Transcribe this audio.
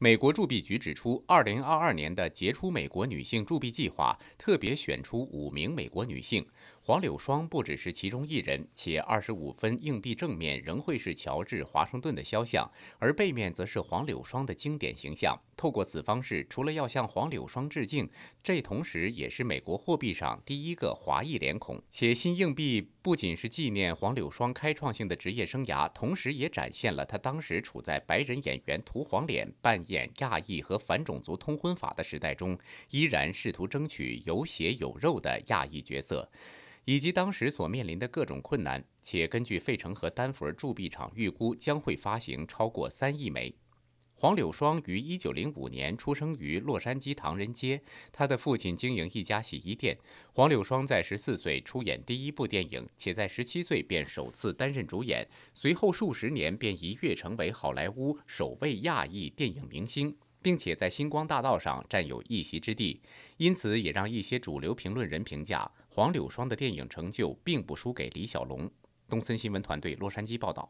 美国铸币局指出，2022年的杰出美国女性铸币计划特别选出五名美国女性，黄柳霜不只是其中一人。且二十五分硬币正面仍会是乔治·华盛顿的肖像，而背面则是黄柳霜的经典形象。透过此方式，除了要向黄柳霜致敬，这同时也是美国货币上第一个华裔脸孔。且新硬币不仅是纪念黄柳霜开创性的职业生涯，同时也展现了他当时处在白人演员涂黄脸扮演亚裔和反种族通婚法的时代中，依然试图争取有血有肉的亚裔角色，以及当时所面临的各种困难。且根据费城和丹佛铸币厂预估，将会发行超过三亿枚。黄柳霜于一九零五年出生于洛杉矶唐人街，他的父亲经营一家洗衣店。黄柳霜在十四岁出演第一部电影，且在十七岁便首次担任主演，随后数十年便一跃成为好莱坞首位亚裔电影明星，并且在星光大道上占有一席之地。因此，也让一些主流评论人评价黄柳霜的电影成就并不输给李小龙。东森新闻团队洛杉矶报道。